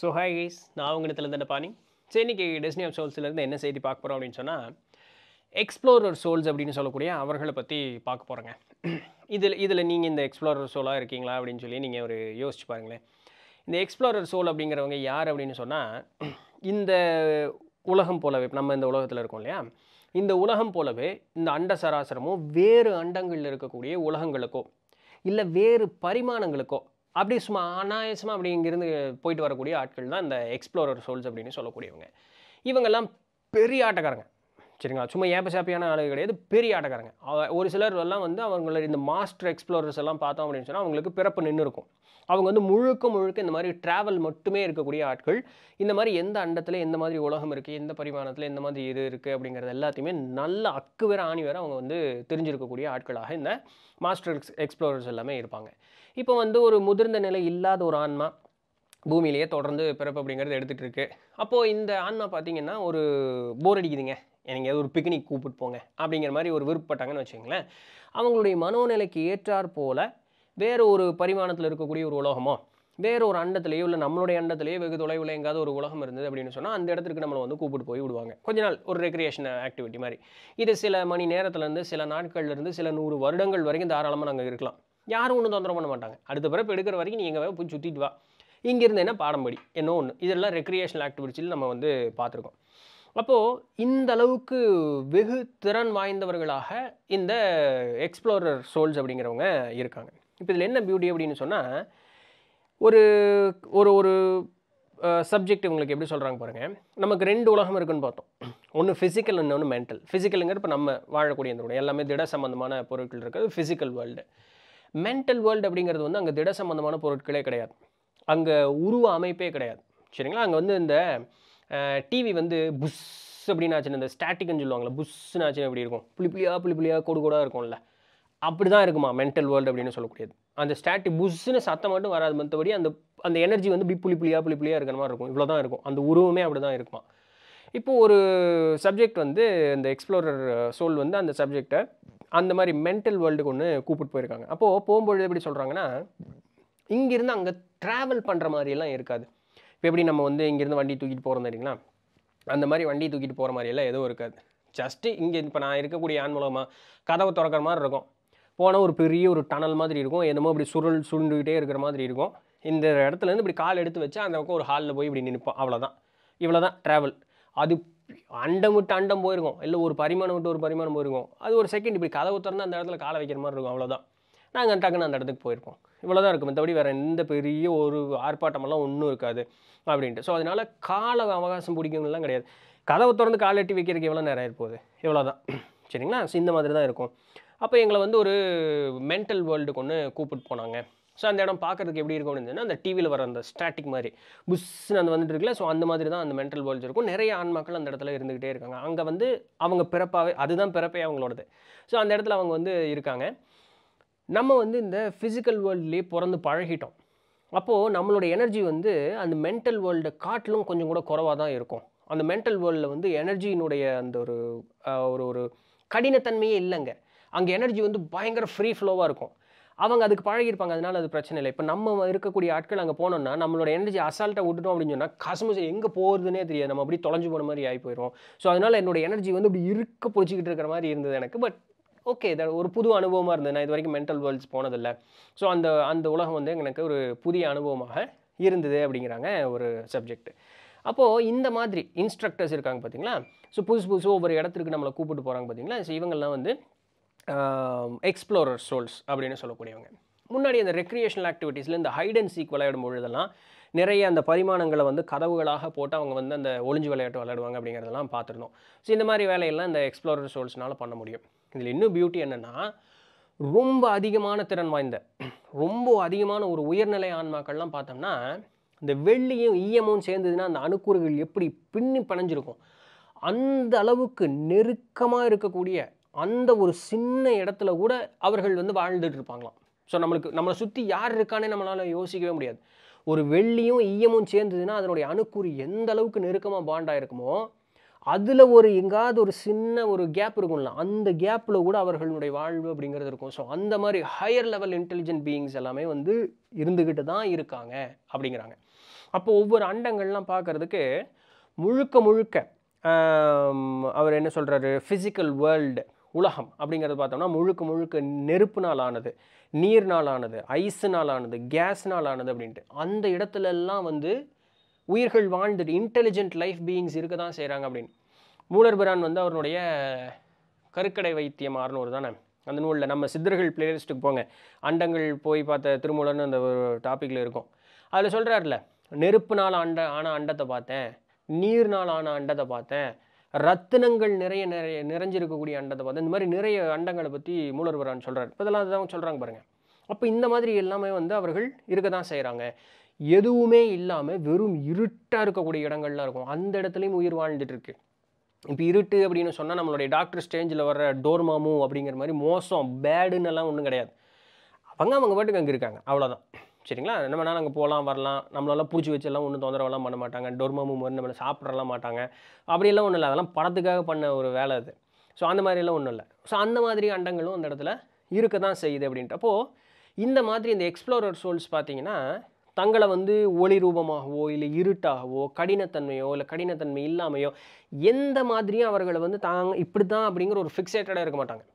so hi guys நான் இடத்துல தான் பாணி சரி இன்றைக்கி டெஸ்னி ஆஃப் சோல்ஸ்லேருந்து என்ன செய்தி பார்க்க போகிறோம் அப்படின்னு சொன்னால் எக்ஸ்ப்ளோரர் சோல்ஸ் அப்படின்னு சொல்லக்கூடிய அவர்களை பற்றி பார்க்க போகிறேங்க இதில் இதில் நீங்கள் இந்த எக்ஸ்ப்ளோரர் சோலாக இருக்கீங்களா அப்படின்னு சொல்லி நீங்கள் ஒரு யோசிச்சு பாருங்களேன் இந்த எக்ஸ்ப்ளோரர் சோல் அப்படிங்கிறவங்க யார் அப்படின்னு சொன்னால் இந்த உலகம் போலவே நம்ம இந்த உலகத்தில் இருக்கோம் இல்லையா இந்த உலகம் போலவே இந்த அண்ட சராசரமும் வேறு அண்டங்களில் இருக்கக்கூடிய உலகங்களுக்கோ இல்லை வேறு பரிமாணங்களுக்கோ அப்படி சும்மா அனாயசமாக அப்படி இங்கேருந்து போயிட்டு வரக்கூடிய ஆட்கள் தான் இந்த எக்ஸ்ப்ளோரர் சோல்ஸ் அப்படின்னு சொல்லக்கூடியவங்க இவங்கெல்லாம் பெரிய ஆட்டக்காரங்க சரிங்களா சும்மா ஏப்பசாப்பியான ஆளுகள் கிடையாது பெரிய ஆட்டக்காரங்க ஒரு சிலர் எல்லாம் வந்து அவங்கள இந்த மாஸ்டர் எக்ஸ்ப்ளோரர்ஸ் எல்லாம் பார்த்தோம் அப்படின்னு சொன்னால் அவங்களுக்கு பிறப்பு நின்று இருக்கும் அவங்க வந்து முழுக்க முழுக்க இந்த மாதிரி ட்ராவல் மட்டுமே இருக்கக்கூடிய ஆட்கள் இந்த மாதிரி எந்த அண்டத்தில் எந்த மாதிரி உலகம் இருக்குது எந்த பரிமாணத்தில் எந்த மாதிரி இது இருக்குது அப்படிங்கிறது எல்லாத்தையுமே நல்ல அக்கு வேறு ஆணி வேற அவங்க வந்து தெரிஞ்சிருக்கக்கூடிய ஆட்களாக இந்த மாஸ்டர் எக்ஸ் எக்ஸ்ப்ளோரர்ஸ் எல்லாமே இருப்பாங்க இப்போ வந்து ஒரு முதிர்ந்த நிலை இல்லாத ஒரு ஆன்மா பூமியிலேயே தொடர்ந்து பிறப்பு அப்படிங்கிறது எடுத்துகிட்டு இருக்குது அப்போது இந்த ஆன்மா பார்த்திங்கன்னா ஒரு போர் அடிக்குதுங்க எனக்கு ஒரு பிக்னிக் கூப்பிட்டு போங்க அப்படிங்கிற மாதிரி ஒரு விருப்பப்பட்டாங்கன்னு வச்சுங்களேன் அவங்களுடைய மனோநிலைக்கு ஏற்றாற் போல் வேறு ஒரு பரிமாணத்தில் இருக்கக்கூடிய ஒரு உலகமோ வேறு ஒரு அண்டத்துலேயோ இல்லை நம்மளுடைய அண்டத்துலேயோ வெகு தொலைவில் எங்காவது ஒரு உலகம் இருந்தது அப்படின்னு சொன்னால் அந்த இடத்துக்கு நம்மளை வந்து கூப்பிட்டு போய் விடுவாங்க கொஞ்ச நாள் ஒரு ரெக்ரியேஷன் ஆக்டிவிட்டி மாதிரி இது சில மணி நேரத்துலேருந்து சில நாட்கள்லேருந்து சில நூறு வருடங்கள் வரைக்கும் தாராளமாக நாங்கள் இருக்கலாம் யாரும் ஒன்றும் தொந்தரவு பண்ண மாட்டாங்க அடுத்த பிறப்பு எடுக்கிற வரைக்கும் நீங்கள் எங்கே போய் சுற்றிட்டு வா இங்கேருந்து என்ன பாடம்படி என்ன ஒன்று இதெல்லாம் ரெக்ரியேஷனல் ஆக்டிவிட்டியில் நம்ம வந்து பார்த்துருக்கோம் அப்போது இந்த அளவுக்கு வெகு திறன் வாய்ந்தவர்களாக இந்த எக்ஸ்ப்ளோரர் சோல்ஸ் அப்படிங்கிறவங்க இருக்காங்க இப்போ இதில் என்ன பியூட்டி அப்படின்னு சொன்னால் ஒரு ஒரு ஒரு சப்ஜெக்ட் உங்களுக்கு எப்படி சொல்கிறாங்க பாருங்கள் நமக்கு ரெண்டு உலகம் இருக்குன்னு பார்த்தோம் ஒன்று ஃபிசிக்கல் இன்னொன்று மென்டல் ஃபிசிக்கலுங்கிற இப்போ நம்ம வாழக்கூடிய இந்த எல்லாமே திட சம்மந்தமான பொருட்கள் இருக்கிறது ஃபிசிக்கல் வேர்ல்டு மென்டல் வேர்ல்டு அப்படிங்கிறது வந்து அங்கே திட சம்மந்தமான பொருட்களே கிடையாது அங்கே உருவ அமைப்பே கிடையாது சரிங்களா அங்கே வந்து இந்த டிவி வந்து புஷ் அப்படின்னு ஆச்சுன்னு இந்த ஸ்டாட்டிக்னு சொல்லுவாங்களே புஷ்ஷுன்னு ஆச்சுன்னு எப்படி இருக்கும் புளி புளியாக புளி புளியாக கொடு கூட இருக்கும்ல அப்படி தான் இருக்குமா மென்டல் வேர்ல்டு அப்படின்னு சொல்லக்கூடியது அந்த ஸ்டாட்டிக் புஷ்ஷுன்னு சத்தம் மட்டும் வராது மற்றபடி அந்த அந்த எனர்ஜி வந்து இப்படி புளி புளியாக புளி புளியாக இருக்கிற மாதிரி இருக்கும் இவ்வளோ தான் இருக்கும் அந்த உருவமே அப்படி தான் இருக்குமா இப்போது ஒரு சப்ஜெக்ட் வந்து இந்த எக்ஸ்ப்ளோரர் சோல் வந்து அந்த சப்ஜெக்டை அந்த மாதிரி மென்டல் வேர்ல்டுக்கு ஒன்று கூப்பிட்டு போயிருக்காங்க அப்போது போகும்பொழுது எப்படி சொல்கிறாங்கன்னா இங்கேருந்து அங்கே ட்ராவல் பண்ணுற மாதிரியெல்லாம் இருக்காது இப்போ எப்படி நம்ம வந்து இங்கேருந்து வண்டி தூக்கிட்டு போகிறோம் தெரியுங்களா அந்த மாதிரி வண்டி தூக்கிட்டு போகிற மாதிரியெல்லாம் எதுவும் இருக்காது ஜஸ்ட்டு இங்கே இப்போ நான் இருக்கக்கூடிய ஆண் மூலமாக கதவை திறக்கிற மாதிரி இருக்கும் போனால் ஒரு பெரிய ஒரு டனல் மாதிரி இருக்கும் என்னமோ இப்படி சுருள் சுருண்டுக்கிட்டே இருக்கிற மாதிரி இருக்கும் இந்த இடத்துலேருந்து இப்படி கால் எடுத்து வச்சு அந்த பக்கம் ஒரு ஹாலில் போய் இப்படி நினைப்போம் அவ்வளோதான் இவ்வளோ தான் ட்ராவல் அது அண்டம் விட்டு அண்டம் போயிருக்கும் இல்லை ஒரு பரிமாணம் விட்டு ஒரு பரிமாணம் போயிருக்கும் அது ஒரு செகண்ட் இப்படி கதவு திறந்து அந்த இடத்துல காலை வைக்கிற மாதிரி இருக்கும் அவ்வளோதான் நாங்கள் டக்குன்னு அந்த இடத்துக்கு போயிருப்போம் இவ்வளோ தான் இருக்கும் மற்றபடி வேறு எந்த பெரிய ஒரு ஆர்ப்பாட்டமெல்லாம் ஒன்றும் இருக்காது அப்படின்ட்டு ஸோ அதனால் கால அவகாசம் பிடிக்கணும்லாம் கிடையாது கதவை திறந்து கால் எட்டி வைக்கிறதுக்கு எவ்வளோ நேரம் இருப்போகுது இவ்வளோ தான் சரிங்களா இந்த மாதிரி தான் இருக்கும் அப்போ எங்களை வந்து ஒரு மென்டல் வேர்ல்டுக்கு ஒன்று கூப்பிட்டு போனாங்க ஸோ அந்த இடம் பார்க்குறதுக்கு எப்படி இருக்கும் அப்படின்னு அந்த டிவியில் வர அந்த ஸ்டாட்டிக் மாதிரி புஷ்னு அந்த வந்துட்டு இருக்குல்ல ஸோ அந்த மாதிரி தான் அந்த மென்டல் வேர்ல்ட்ஸ் இருக்கும் நிறைய ஆன்மாக்கள் அந்த இடத்துல இருந்துக்கிட்டே இருக்காங்க அங்கே வந்து அவங்க பிறப்பாகவே அதுதான் பிறப்பே அவங்களோடது ஸோ அந்த இடத்துல அவங்க வந்து இருக்காங்க நம்ம வந்து இந்த ஃபிசிக்கல் வேர்ல்ட்லேயே பிறந்து பழகிட்டோம் அப்போது நம்மளோட எனர்ஜி வந்து அந்த மென்டல் வேர்ல்டு காட்டிலும் கொஞ்சம் கூட குறவாக தான் இருக்கும் அந்த மென்டல் வேர்ல்டில் வந்து எனர்ஜியினுடைய அந்த ஒரு ஒரு ஒரு கடினத்தன்மையே இல்லைங்க அங்கே எனர்ஜி வந்து பயங்கர ஃப்ரீ ஃப்ளோவாக இருக்கும் அவங்க அதுக்கு பழகிருப்பாங்க அதனால் அது பிரச்சனை இல்லை இப்போ நம்ம இருக்கக்கூடிய ஆட்கள் அங்கே போனோம்னா நம்மளோட எனர்ஜி அசால்ட்டாக விட்டுட்டோம் அப்படின்னு சொன்னால் கசமுசை எங்கே போகிறதுனே தெரியாது நம்ம அப்படி தொலைஞ்சு போன மாதிரி ஆகி போயிடும் ஸோ அதனால் என்னோடய எனர்ஜி வந்து இப்படி இருக்க பிடிச்சிக்கிட்டு இருக்கிற மாதிரி இருந்தது எனக்கு பட் ஓகே இதை ஒரு புது அனுபவமாக இருந்தது நான் இது வரைக்கும் மென்டல் வேர்ல்ட்ஸ் போனதில்லை ஸோ அந்த அந்த உலகம் வந்து எனக்கு ஒரு புதிய அனுபவமாக இருந்தது அப்படிங்கிறாங்க ஒரு சப்ஜெக்ட் அப்போது இந்த மாதிரி இன்ஸ்ட்ரக்டர்ஸ் இருக்காங்க பார்த்தீங்களா ஸோ புதுசு புதுசு ஒவ்வொரு இடத்துக்கு நம்மளை கூப்பிட்டு போகிறாங்க பார்த்தீங்களா ஸோ இவங்கெல்லாம் வந்து எக்ஸ்ப்ளோரர் சோல்ஸ் அப்படின்னு சொல்லக்கூடியவங்க முன்னாடி அந்த ரெக்ரியேஷனல் ஆக்டிவிட்டீஸில் இந்த ஹைட் அண்ட் சீக் விளையாடும் பொழுதெல்லாம் நிறைய அந்த பரிமாணங்களை வந்து கதவுகளாக போட்டு அவங்க வந்து அந்த ஒளிஞ்சு விளையாட்டு விளையாடுவாங்க அப்படிங்கிறதெல்லாம் பார்த்துருந்தோம் ஸோ இந்த மாதிரி வேலையெல்லாம் இந்த எக்ஸ்ப்ளோரர் சோல்ஸ்னால் பண்ண முடியும் இதில் இன்னும் பியூட்டி என்னென்னா ரொம்ப அதிகமான திறன் வாய்ந்த ரொம்ப அதிகமான ஒரு உயர்நிலை ஆன்மாக்கள்லாம் பார்த்தோம்னா இந்த வெள்ளியும் ஈயமும் சேர்ந்ததுன்னா அந்த அணுக்கூறுகள் எப்படி பின்னி பணஞ்சிருக்கும் அந்த அளவுக்கு நெருக்கமாக இருக்கக்கூடிய அந்த ஒரு சின்ன இடத்துல கூட அவர்கள் வந்து வாழ்ந்துட்டு இருப்பாங்களாம் ஸோ நம்மளுக்கு நம்மளை சுற்றி யார் இருக்கானே நம்மளால் யோசிக்கவே முடியாது ஒரு வெள்ளியும் ஈயமும் சேர்ந்ததுன்னா அதனுடைய அணுக்கூறு எந்த அளவுக்கு நெருக்கமாக பாண்டாக இருக்குமோ அதில் ஒரு எங்காவது ஒரு சின்ன ஒரு கேப் இருக்கும்ல அந்த கேப்பில் கூட அவர்களுடைய வாழ்வு அப்படிங்கிறது இருக்கும் ஸோ அந்த மாதிரி ஹையர் லெவல் இன்டெலிஜென்ட் பீயிங்ஸ் எல்லாமே வந்து இருந்துக்கிட்டு தான் இருக்காங்க அப்படிங்கிறாங்க அப்போ ஒவ்வொரு அண்டங்கள்லாம் பார்க்குறதுக்கு முழுக்க முழுக்க அவர் என்ன சொல்கிறாரு ஃபிசிக்கல் வேர்ல்டு உலகம் அப்படிங்கிறத பார்த்தோம்னா முழுக்க முழுக்க நாள் ஆனது நீர்னால் ஆனது ஐஸுனால் ஆனது நாள் ஆனது அப்படின்ட்டு அந்த இடத்துலலாம் வந்து உயிர்கள் வாழ்ந்துட்டு இன்டெலிஜென்ட் லைஃப் பீயிங்ஸ் இருக்க தான் செய்கிறாங்க அப்படின்னு மூலர் பிரான் வந்து அவருடைய கருக்கடை வைத்தியம் ஆறுநூறு தானே அந்த நூலில் நம்ம சித்தர்கள் பிளேலிஸ்ட்டுக்கு போங்க அண்டங்கள் போய் பார்த்த திருமூலன்னு அந்த ஒரு டாப்பிக்கில் இருக்கும் அதில் சொல்கிறார்ல நாள் அண்ட ஆன அண்டத்தை பார்த்தேன் நீர் நாள் ஆன அண்டத்தை பார்த்தேன் ரத்தினங்கள் நிறைய நிறைய நிறைஞ்சிருக்கக்கூடிய அண்டத்தை பார்த்தேன் இந்த மாதிரி நிறைய அண்டங்களை பற்றி மூலர் பிரான் சொல்கிறார் இதெல்லாம் அதுதான் சொல்கிறாங்க பாருங்கள் அப்போ இந்த மாதிரி எல்லாமே வந்து அவர்கள் இருக்க தான் செய்கிறாங்க எதுவுமே இல்லாமல் வெறும் இருட்டாக இருக்கக்கூடிய இடங்கள்லாம் இருக்கும் அந்த இடத்துலையும் உயிர் வாழ்ந்துட்டுருக்கு இப்போ இருட்டு அப்படின்னு சொன்னால் நம்மளுடைய டாக்டர் ஸ்டேஞ்சில் வர டோர்மாமு அப்படிங்கிற மாதிரி மோசம் பேடுன்னு எல்லாம் ஒன்றும் கிடையாது அவங்க அவங்க பாட்டுக்கு அங்கே இருக்காங்க அவ்வளோதான் சரிங்களா நம்ம வேணால் அங்கே போகலாம் வரலாம் நம்மளால பிடிச்சி வச்செல்லாம் ஒன்றும் தொந்தரவெல்லாம் பண்ண மாட்டாங்க டொர்மமு மாதிரி நம்மளை சாப்பிட்றலாம் மாட்டாங்க அப்படியெல்லாம் ஒன்றும் இல்லை அதெல்லாம் படத்துக்காக பண்ண ஒரு வேலை அது ஸோ அந்த மாதிரிலாம் ஒன்றும் இல்லை ஸோ அந்த மாதிரி அண்டங்களும் அந்த இடத்துல இருக்க தான் செய்யுது அப்போது இந்த மாதிரி இந்த எக்ஸ்ப்ளோரர் சோல்ஸ் பார்த்தீங்கன்னா தங்களை வந்து ஒளி ரூபமாகவோ இல்லை இருட்டாகவோ கடினத்தன்மையோ இல்லை கடினத்தன்மை இல்லாமையோ எந்த மாதிரியும் அவர்களை வந்து தாங்க இப்படி தான் அப்படிங்கிற ஒரு ஃபிக்ஸேட்டடாக இருக்க மாட்டாங்க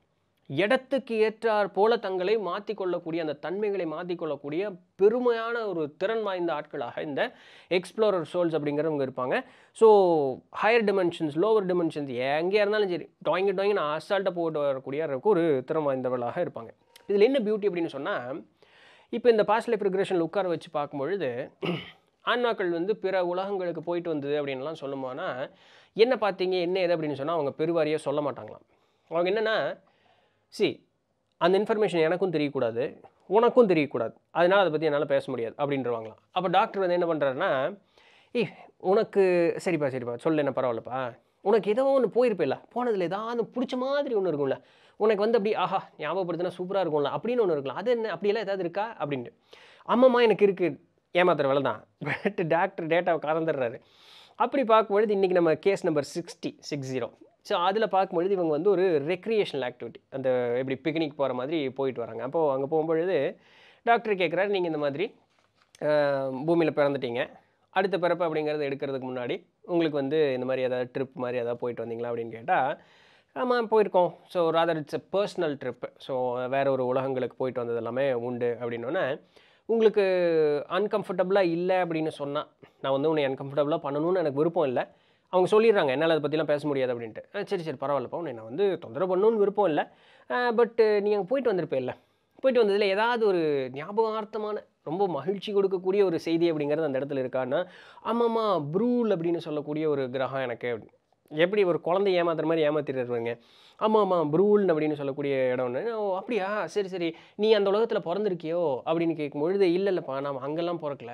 இடத்துக்கு ஏற்றார் போல தங்களை மாற்றிக்கொள்ளக்கூடிய அந்த தன்மைகளை மாற்றிக்கொள்ளக்கூடிய பெருமையான ஒரு திறன் வாய்ந்த ஆட்களாக இந்த எக்ஸ்ப்ளோரர் சோல்ஸ் அப்படிங்கிறவங்க இருப்பாங்க so higher dimensions lower dimensions எங்கேயா இருந்தாலும் சரி டாயிங்கு நான் அசால்ட்டாக போட்டு வரக்கூடிய ஒரு திறன் வாய்ந்தவர்களாக இருப்பாங்க இதில் என்ன பியூட்டி அப்படின்னு சொன்னால் இப்போ இந்த பாஸ்ட்லை ப்ரிக்ரேஷனில் உட்கார வச்சு பார்க்கும்பொழுது ஆன்மாக்கள் வந்து பிற உலகங்களுக்கு போயிட்டு வந்தது அப்படின்லாம் சொல்லுமானா என்ன பார்த்தீங்க என்ன எது அப்படின்னு சொன்னால் அவங்க பெருவாரியாக சொல்ல மாட்டாங்களாம் அவங்க என்னென்னா சி அந்த இன்ஃபர்மேஷன் எனக்கும் தெரியக்கூடாது உனக்கும் தெரியக்கூடாது அதனால் அதை பற்றி என்னால் பேச முடியாது அப்படின்றவாங்களாம் அப்போ டாக்டர் வந்து என்ன பண்ணுறாருன்னா ஏய் உனக்கு சரிப்பா சரிப்பா சொல்லு என்ன பரவாயில்லப்பா உனக்கு ஏதோ ஒன்று போயிருப்பேல போனதில் ஏதாவது பிடிச்ச மாதிரி ஒன்று இருக்கும்ல உனக்கு வந்து அப்படி ஆஹா ஞாபகப்படுத்தினா சூப்பராக இருக்கும்ல அப்படின்னு ஒன்று இருக்கலாம் அது என்ன அப்படியெல்லாம் ஏதாவது இருக்கா அப்படின்ட்டு அம்மம்மா எனக்கு இருக்குது ஏமாத்துற வேலை தான் டாக்டர் டேட்டாவை கறந்துடுறாரு அப்படி பார்க்கும்பொழுது இன்றைக்கி நம்ம case number sixty six zero so அதில் பார்க்கும்பொழுது இவங்க வந்து ஒரு ரெக்ரியேஷனல் ஆக்டிவிட்டி அந்த எப்படி பிக்னிக் போகிற மாதிரி போயிட்டு வராங்க அப்போது அங்கே போகும்பொழுது டாக்டர் கேட்குறாரு நீங்கள் இந்த மாதிரி பூமியில் பிறந்துட்டீங்க அடுத்த பிறப்பு அப்படிங்கிறத எடுக்கிறதுக்கு முன்னாடி உங்களுக்கு வந்து இந்த மாதிரி ஏதாவது ட்ரிப் மாதிரி ஏதாவது போயிட்டு வந்தீங்களா அப்படின்னு கேட்டால் ஆமாம் போயிருக்கோம் so rather it's a personal trip so வேறு ஒரு உலகங்களுக்கு போயிட்டு வந்தது எல்லாமே உண்டு அப்படின்னோடனே உங்களுக்கு அன்கம்ஃபர்டபுளாக இல்லை அப்படின்னு சொன்னால் நான் வந்து உன்னை அன்கம்ஃபர்டபுளாக பண்ணணும்னு எனக்கு விருப்பம் இல்லை அவங்க சொல்லிடுறாங்க என்னால் அதை பற்றிலாம் பேச முடியாது அப்படின்ட்டு சரி சரி பரவாயில்லப்பா உன்னை நான் வந்து தொந்தரவு பண்ணணும்னு விருப்பம் இல்லை பட் நீ அங்கே போயிட்டு வந்திருப்பே இல்லை போயிட்டு வந்ததில் ஏதாவது ஒரு ஞாபகார்த்தமான ரொம்ப மகிழ்ச்சி கொடுக்கக்கூடிய ஒரு செய்தி அப்படிங்கிறது அந்த இடத்துல இருக்கான்னா ஆமாம்மா ப்ரூல் அப்படின்னு சொல்லக்கூடிய ஒரு கிரகம் எனக்கு எப்படி ஒரு குழந்தை ஏமாத்துற மாதிரி ஏமாத்திடுவாங்க ஆமாம் ஆமாம் ப்ரூல் அப்படின்னு சொல்லக்கூடிய இடம்னு அப்படியா சரி சரி நீ அந்த உலகத்தில் பிறந்திருக்கியோ அப்படின்னு பொழுது இல்லை இல்லைப்பா நாம் அங்கெல்லாம் பிறக்கல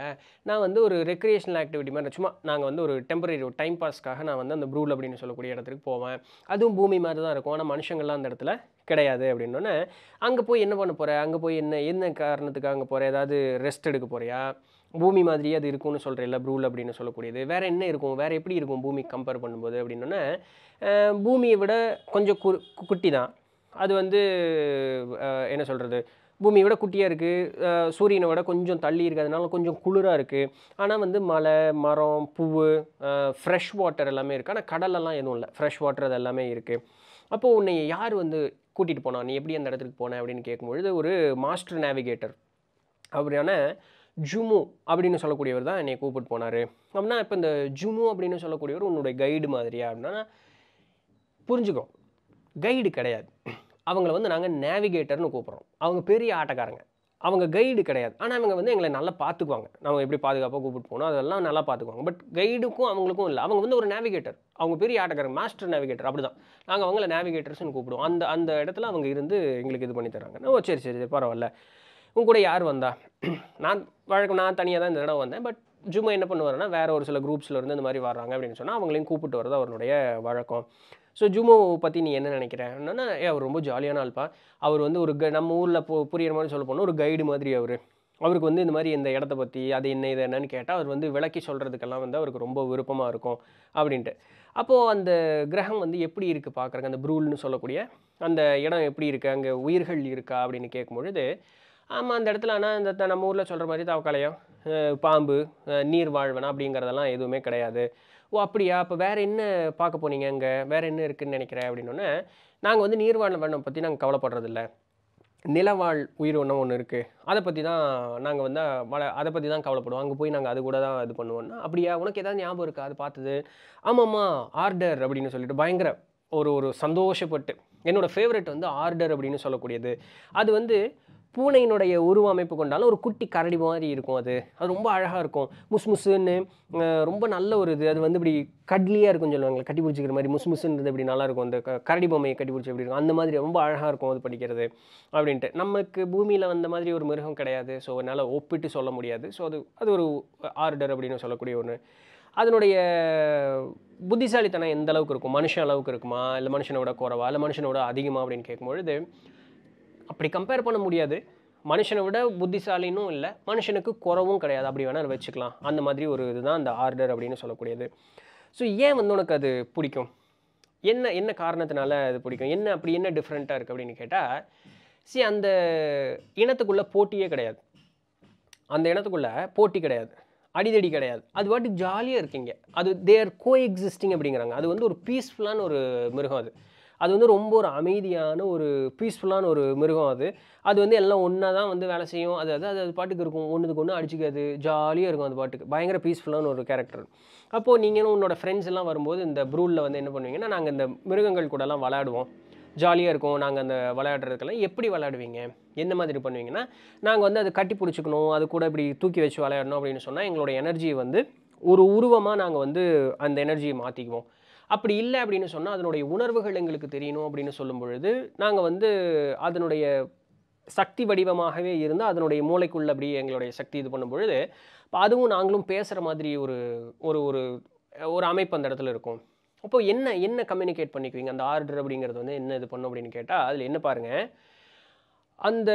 நான் வந்து ஒரு ரெக்ரியேஷனல் ஆக்டிவிட்டி மாதிரி சும்மா நாங்கள் வந்து ஒரு டெம்பரரி டைம் பாஸ்க்காக நான் வந்து அந்த ப்ரூல் அப்படின்னு சொல்லக்கூடிய இடத்துக்கு போவேன் அதுவும் பூமி மாதிரி தான் இருக்கும் ஆனால் மனுஷங்கள்லாம் அந்த இடத்துல கிடையாது அப்படின்னோடனே அங்கே போய் என்ன பண்ண போகிற அங்கே போய் என்ன என்ன காரணத்துக்கு அங்கே போகிற ஏதாவது ரெஸ்ட் எடுக்க போகிறியா பூமி மாதிரி அது இருக்கும்னு இல்லை ப்ரூல் அப்படின்னு சொல்லக்கூடியது வேறு என்ன இருக்கும் வேறு எப்படி இருக்கும் பூமி கம்பேர் பண்ணும்போது அப்படின்னோடனே பூமியை விட கொஞ்சம் கு குட்டி தான் அது வந்து என்ன சொல்கிறது பூமியை விட குட்டியாக இருக்குது சூரியனை விட கொஞ்சம் தள்ளி இருக்கிறதுனால கொஞ்சம் குளிராக இருக்குது ஆனால் வந்து மலை மரம் பூ ஃப்ரெஷ் வாட்டர் எல்லாமே இருக்குது ஆனால் கடலெல்லாம் எதுவும் இல்லை ஃப்ரெஷ் வாட்டர் அது எல்லாமே இருக்குது அப்போது உன்னை யார் வந்து கூட்டிகிட்டு போனான் நீ எப்படி அந்த இடத்துக்கு போன அப்படின்னு கேட்கும்பொழுது ஒரு மாஸ்டர் நேவிகேட்டர் அப்படியான ஜுமு அப்படின்னு சொல்லக்கூடியவர் தான் என்னை கூப்பிட்டு போனார் அப்படின்னா இப்போ இந்த ஜுமு அப்படின்னு சொல்லக்கூடியவர் உன்னுடைய கைடு மாதிரியா அப்படின்னா புரிஞ்சுக்கோ கைடு கிடையாது அவங்கள வந்து நாங்கள் நேவிகேட்டர்னு கூப்பிட்றோம் அவங்க பெரிய ஆட்டக்காரங்க அவங்க கைடு கிடையாது ஆனால் அவங்க வந்து எங்களை நல்லா பார்த்துக்குவாங்க நம்ம எப்படி பாதுகாப்பாக கூப்பிட்டு போனோம் அதெல்லாம் நல்லா பார்த்துக்குவாங்க பட் கைடுக்கும் அவங்களுக்கும் இல்லை அவங்க வந்து ஒரு நேவிகேட்டர் அவங்க பெரிய ஆட்டக்காரங்க மாஸ்டர் நேவிகேட்டர் அப்படி தான் நாங்கள் அவங்கள நேவிகேட்டர்ஸ்னு கூப்பிடுவோம் அந்த அந்த இடத்துல அவங்க இருந்து எங்களுக்கு இது பண்ணி தராங்க ஓ சரி சரி பரவாயில்ல உங்க கூட யார் வந்தா நான் வழக்கம் நான் தனியாக தான் இந்த இடம் வந்தேன் பட் ஜும்மா என்ன பண்ணுவாருன்னா வேறு ஒரு சில குரூப்ஸில் இருந்து இந்த மாதிரி வர்றாங்க அப்படின்னு சொன்னால் அவங்களையும் கூப்பிட்டு வரது அவருடைய வழக்கம் ஸோ ஜுமோவை பற்றி நீ என்ன நினைக்கிறேன் என்னென்னா அவர் ரொம்ப ஜாலியான ஆள்பா அவர் வந்து ஒரு க நம்ம ஊரில் போ புரியிற மாதிரி சொல்ல போனால் ஒரு கைடு மாதிரி அவர் அவருக்கு வந்து இந்த மாதிரி இந்த இடத்த பற்றி அது என்ன இது என்னன்னு கேட்டால் அவர் வந்து விளக்கி சொல்கிறதுக்கெல்லாம் வந்து அவருக்கு ரொம்ப விருப்பமாக இருக்கும் அப்படின்ட்டு அப்போது அந்த கிரகம் வந்து எப்படி இருக்குது பார்க்குறாங்க அந்த ப்ரூல்னு சொல்லக்கூடிய அந்த இடம் எப்படி இருக்குது அங்கே உயிர்கள் இருக்கா அப்படின்னு கேட்கும்பொழுது ஆமாம் அந்த இடத்துல ஆனால் இந்த நம்ம ஊரில் சொல்கிற மாதிரி தவக்காலையம் பாம்பு நீர் வாழ்வனா அப்படிங்கிறதெல்லாம் எதுவுமே கிடையாது ஓ அப்படியா அப்போ வேறு என்ன பார்க்க போனீங்க அங்கே வேறு என்ன இருக்குதுன்னு நினைக்கிறேன் அப்படின்னோடனே நாங்கள் வந்து நீர்வாழ் வண்ணம் பற்றி நாங்கள் கவலைப்படுறதில்ல நிலவாழ் உயிரினம் ஒன்று இருக்குது அதை பற்றி தான் நாங்கள் வந்து வள அதை பற்றி தான் கவலைப்படுவோம் அங்கே போய் நாங்கள் அது கூட தான் இது பண்ணுவோம்னா அப்படியா உனக்கு ஏதாவது ஞாபகம் இருக்கா அது பார்த்தது ஆமாம்மா ஆர்டர் அப்படின்னு சொல்லிட்டு பயங்கர ஒரு ஒரு சந்தோஷப்பட்டு என்னோடய ஃபேவரெட் வந்து ஆர்டர் அப்படின்னு சொல்லக்கூடியது அது வந்து பூனையினுடைய உருவ அமைப்பு கொண்டாலும் ஒரு குட்டி கரடி மாதிரி இருக்கும் அது அது ரொம்ப அழகாக இருக்கும் முஸ் முசுன்னு ரொம்ப நல்ல ஒரு இது அது வந்து இப்படி கட்லியாக இருக்கும் சொல்லுவாங்க கட்டி பிடிச்சிக்கிற மாதிரி முஸ் முசுன்றது இப்படி நல்லாயிருக்கும் அந்த கரடி பொம்மையை கட்டி பிடிச்சி எப்படி இருக்கும் அந்த மாதிரி ரொம்ப அழகாக இருக்கும் அது படிக்கிறது அப்படின்ட்டு நமக்கு பூமியில் வந்த மாதிரி ஒரு மிருகம் கிடையாது ஸோ என்னால் ஒப்பிட்டு சொல்ல முடியாது ஸோ அது அது ஒரு ஆர்டர் அப்படின்னு சொல்லக்கூடிய ஒன்று அதனுடைய புத்திசாலித்தனம் எந்த அளவுக்கு இருக்கும் மனுஷன் அளவுக்கு இருக்குமா இல்லை மனுஷனோட குறவா இல்லை மனுஷனோட அதிகமாக அப்படின்னு கேட்கும்பொழுது அப்படி கம்பேர் பண்ண முடியாது மனுஷனை விட புத்திசாலினும் இல்லை மனுஷனுக்கு குறவும் கிடையாது அப்படி வேணால் வச்சுக்கலாம் அந்த மாதிரி ஒரு இதுதான் அந்த ஆர்டர் அப்படின்னு சொல்லக்கூடியது ஸோ ஏன் வந்து உனக்கு அது பிடிக்கும் என்ன என்ன காரணத்தினால அது பிடிக்கும் என்ன அப்படி என்ன டிஃப்ரெண்ட்டாக இருக்குது அப்படின்னு கேட்டால் சி அந்த இனத்துக்குள்ளே போட்டியே கிடையாது அந்த இனத்துக்குள்ளே போட்டி கிடையாது அடிதடி கிடையாது அது வாட்டி ஜாலியாக இருக்கீங்க அது தேர் கோ எக்ஸிஸ்டிங் அப்படிங்கிறாங்க அது வந்து ஒரு பீஸ்ஃபுல்லான ஒரு மிருகம் அது அது வந்து ரொம்ப ஒரு அமைதியான ஒரு பீஸ்ஃபுல்லான ஒரு மிருகம் அது அது வந்து எல்லாம் ஒன்றா தான் வந்து வேலை செய்யும் அது அது அது பாட்டுக்கு இருக்கும் ஒன்றுக்கு ஒன்று அடிச்சுக்காது ஜாலியாக இருக்கும் அது பாட்டுக்கு பயங்கர பீஸ்ஃபுல்லான ஒரு கேரக்டர் அப்போது நீங்களும் உன்னோட ஃப்ரெண்ட்ஸ் எல்லாம் வரும்போது இந்த ப்ரூலில் வந்து என்ன பண்ணுவீங்கன்னா நாங்கள் இந்த மிருகங்கள் கூடலாம் விளையாடுவோம் ஜாலியாக இருக்கும் நாங்கள் அந்த விளையாடுறதுக்கெல்லாம் எப்படி விளையாடுவீங்க எந்த மாதிரி பண்ணுவீங்கன்னா நாங்கள் வந்து அது கட்டி பிடிச்சிக்கணும் அது கூட இப்படி தூக்கி வச்சு விளையாடணும் அப்படின்னு சொன்னால் எங்களோட எனர்ஜியை வந்து ஒரு உருவமாக நாங்கள் வந்து அந்த எனர்ஜியை மாற்றிக்குவோம் அப்படி இல்லை அப்படின்னு சொன்னால் அதனுடைய உணர்வுகள் எங்களுக்கு தெரியணும் அப்படின்னு சொல்லும் பொழுது நாங்கள் வந்து அதனுடைய சக்தி வடிவமாகவே இருந்தால் அதனுடைய மூளைக்குள்ள அப்படியே எங்களுடைய சக்தி இது பண்ணும் பொழுது இப்போ அதுவும் நாங்களும் பேசுகிற மாதிரி ஒரு ஒரு ஒரு ஒரு அமைப்பு அந்த இடத்துல இருக்கும் அப்போது என்ன என்ன கம்யூனிகேட் பண்ணிக்குவீங்க அந்த ஆர்டர் அப்படிங்கிறது வந்து என்ன இது பண்ணும் அப்படின்னு கேட்டால் அதில் என்ன பாருங்கள் அந்த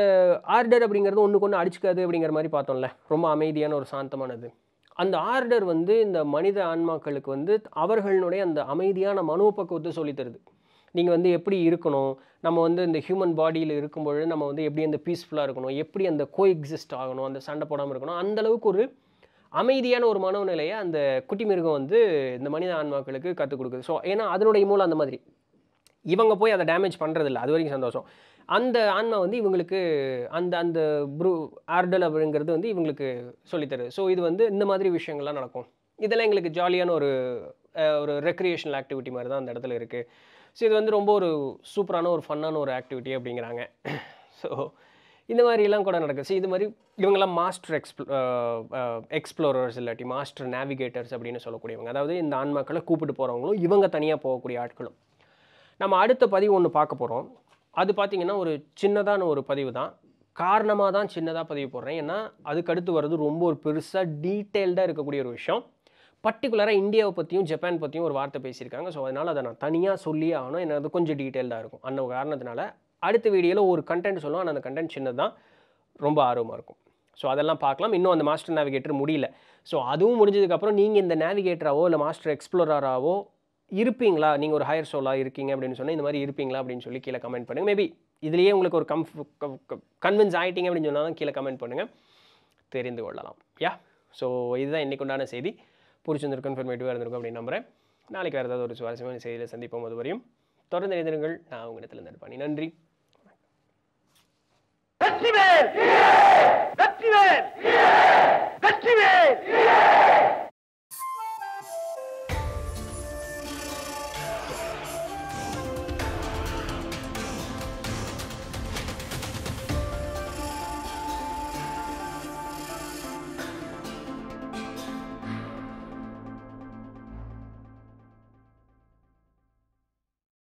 ஆர்டர் அப்படிங்கிறது ஒன்றுக்கு ஒன்று அடிச்சுக்காது அப்படிங்கிற மாதிரி பார்த்தோம்ல ரொம்ப அமைதியான ஒரு சாந்தமானது அந்த ஆர்டர் வந்து இந்த மனித ஆன்மாக்களுக்கு வந்து அவர்களுடைய அந்த அமைதியான மனோபக்குவத்தை சொல்லித்தருது நீங்கள் வந்து எப்படி இருக்கணும் நம்ம வந்து இந்த ஹியூமன் பாடியில் இருக்கும்பொழுது நம்ம வந்து எப்படி அந்த பீஸ்ஃபுல்லாக இருக்கணும் எப்படி அந்த கோ எக்ஸிஸ்ட் ஆகணும் அந்த சண்டை போடாமல் இருக்கணும் அந்தளவுக்கு ஒரு அமைதியான ஒரு மனோநிலையை அந்த குட்டி மிருகம் வந்து இந்த மனித ஆன்மாக்களுக்கு கற்றுக் கொடுக்குது ஸோ ஏன்னா அதனுடைய மூலம் அந்த மாதிரி இவங்க போய் அதை டேமேஜ் பண்ணுறதில்ல அது வரைக்கும் சந்தோஷம் அந்த ஆன்மா வந்து இவங்களுக்கு அந்த அந்த ப்ரூ ஆர்டல் அப்படிங்கிறது வந்து இவங்களுக்கு சொல்லித்தரு ஸோ இது வந்து இந்த மாதிரி விஷயங்கள்லாம் நடக்கும் இதெல்லாம் எங்களுக்கு ஜாலியான ஒரு ஒரு ரெக்ரியேஷனல் ஆக்டிவிட்டி மாதிரி தான் அந்த இடத்துல இருக்குது ஸோ இது வந்து ரொம்ப ஒரு சூப்பரான ஒரு ஃபன்னான ஒரு ஆக்டிவிட்டி அப்படிங்கிறாங்க ஸோ இந்த மாதிரிலாம் கூட நடக்குது ஸோ இது மாதிரி இவங்கெல்லாம் மாஸ்டர் எக்ஸ்ப்ளோ எக்ஸ்ப்ளோரர்ஸ் இல்லாட்டி மாஸ்டர் நேவிகேட்டர்ஸ் அப்படின்னு சொல்லக்கூடியவங்க அதாவது இந்த ஆன்மாக்களை கூப்பிட்டு போகிறவங்களும் இவங்க தனியாக போகக்கூடிய ஆட்களும் நம்ம அடுத்த பதிவு ஒன்று பார்க்க போகிறோம் அது பார்த்திங்கன்னா ஒரு சின்னதான ஒரு பதிவு தான் காரணமாக தான் சின்னதாக பதிவு போடுறேன் ஏன்னா அதுக்கடுத்து வர்றது ரொம்ப ஒரு பெருசாக டீட்டெயில்டாக இருக்கக்கூடிய ஒரு விஷயம் பர்டிகுலராக இந்தியாவை பற்றியும் ஜப்பான் பற்றியும் ஒரு வார்த்தை பேசியிருக்காங்க ஸோ அதனால் அதை நான் தனியாக சொல்லியே ஆகணும் எனக்கு கொஞ்சம் டீட்டெயில்டாக இருக்கும் அந்த காரணத்தினால அடுத்த வீடியோவில் ஒரு கண்டென்ட் சொல்லுவோம் ஆனால் அந்த கண்டென்ட் சின்னது ரொம்ப ஆர்வமாக இருக்கும் ஸோ அதெல்லாம் பார்க்கலாம் இன்னும் அந்த மாஸ்டர் நேவிகேட்டர் முடியல ஸோ அதுவும் முடிஞ்சதுக்கப்புறம் நீங்கள் இந்த நேவிகேட்டராகவோ இல்லை மாஸ்டர் எக்ஸ்ப்ளோராகவோ இருப்பீங்களா நீங்கள் ஒரு ஹையர் சோலாக இருக்கீங்க அப்படின்னு சொன்னால் இந்த மாதிரி இருப்பீங்களா அப்படின்னு சொல்லி கீழே கமெண்ட் பண்ணுங்கள் மேபி இதுலேயே உங்களுக்கு ஒரு கம்ஃப் கன்வின்ஸ் ஆகிட்டீங்க அப்படின்னு சொன்னால் கீழே கமெண்ட் பண்ணுங்கள் தெரிந்து கொள்ளலாம் யா ஸோ இதுதான் உண்டான செய்தி பிடிச்சிருந்திருக்கும் இன்ஃபர்மேட்டிவாக இருந்திருக்கும் அப்படின்னு நம்புகிறேன் நாளைக்கு வேறு ஏதாவது ஒரு சுவாரஸ்யமான செய்தியில் சந்திப்போம் அது வரையும் தொடர்ந்து எழுந்திருங்கள் நான் உங்கள் இருந்து பண்ணி நன்றி வெற்றிவேல் வெற்றிவேல்